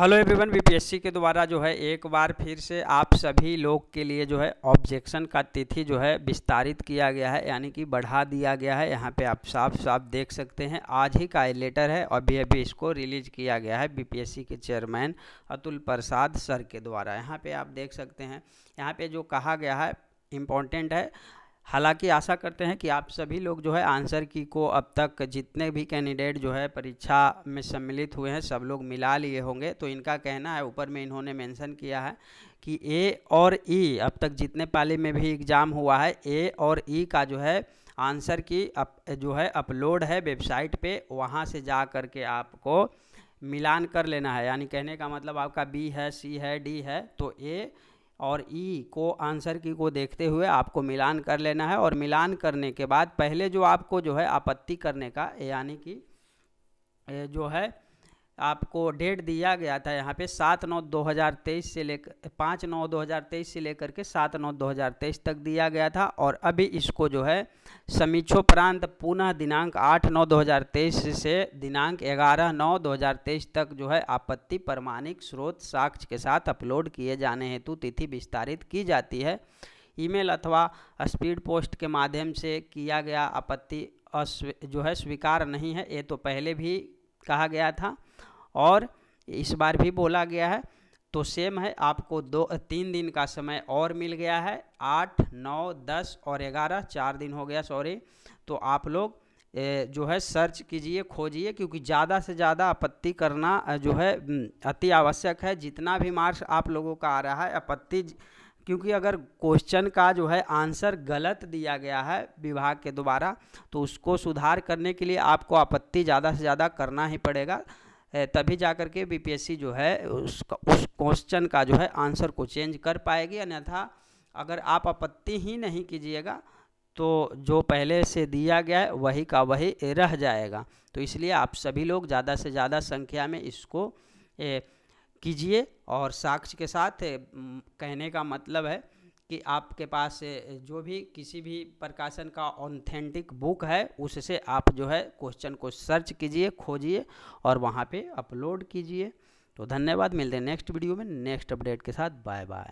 hello everyone BPSC के द्वारा जो है एक बार फिर से आप सभी लोग के लिए जो है ऑब्जेक्शन का तिथि जो है विस्तारित किया गया है यानी कि बढ़ा दिया गया है यहाँ पे आप साफ साफ देख सकते हैं आज ही का लेटर है और अभी अभी इसको रिलीज किया गया है बीपीएससी के चेयरमैन अतुल प्रसाद सर के द्वारा यहाँ पर आप देख सकते हैं यहाँ पर जो कहा गया है इम्पोर्टेंट है हालांकि आशा करते हैं कि आप सभी लोग जो है आंसर की को अब तक जितने भी कैंडिडेट जो है परीक्षा में सम्मिलित हुए हैं सब लोग मिला लिए होंगे तो इनका कहना है ऊपर में इन्होंने मेंशन किया है कि ए और ई अब तक जितने पाली में भी एग्ज़ाम हुआ है ए और ई का जो है आंसर की अप, जो है अपलोड है वेबसाइट पर वहाँ से जा कर के आपको मिलान कर लेना है यानी कहने का मतलब आपका बी है सी है डी है तो ए और ई को आंसर की को देखते हुए आपको मिलान कर लेना है और मिलान करने के बाद पहले जो आपको जो है आपत्ति करने का यानी कि जो है आपको डेट दिया गया था यहाँ पे सात नौ दो हज़ार तेईस से लेकर पाँच नौ दो हज़ार तेईस से लेकर के सात नौ दो हज़ार तेईस तक दिया गया था और अभी इसको जो है समीक्षोपरांत पुनः दिनांक आठ नौ दो हज़ार तेईस से दिनांक ग्यारह नौ दो हज़ार तेईस तक जो है आपत्ति प्रमाणिक स्रोत साक्ष्य के साथ अपलोड किए जाने हेतु तिथि विस्तारित की जाती है ईमेल अथवा स्पीड पोस्ट के माध्यम से किया गया आपत्ति जो है स्वीकार नहीं है ये तो पहले भी कहा गया था और इस बार भी बोला गया है तो सेम है आपको दो तीन दिन का समय और मिल गया है आठ नौ दस और ग्यारह चार दिन हो गया सॉरी तो आप लोग जो है सर्च कीजिए खोजिए क्योंकि ज़्यादा से ज़्यादा आपत्ति करना जो है अति आवश्यक है जितना भी मार्क्स आप लोगों का आ रहा है आपत्ति क्योंकि अगर क्वेश्चन का जो है आंसर गलत दिया गया है विभाग के द्वारा तो उसको सुधार करने के लिए आपको आपत्ति ज़्यादा से ज़्यादा करना ही पड़ेगा तभी जा कर के बीपीएससी जो है उसका उस क्वेश्चन का जो है आंसर को चेंज कर पाएगी अन्यथा अगर आप आपत्ति ही नहीं कीजिएगा तो जो पहले से दिया गया है वही का वही रह जाएगा तो इसलिए आप सभी लोग ज़्यादा से ज़्यादा संख्या में इसको कीजिए और साक्ष्य के साथ कहने का मतलब है कि आपके पास जो भी किसी भी प्रकाशन का ऑथेंटिक बुक है उससे आप जो है क्वेश्चन को सर्च कीजिए खोजिए और वहाँ पे अपलोड कीजिए तो धन्यवाद मिलते हैं नेक्स्ट वीडियो में नेक्स्ट अपडेट के साथ बाय बाय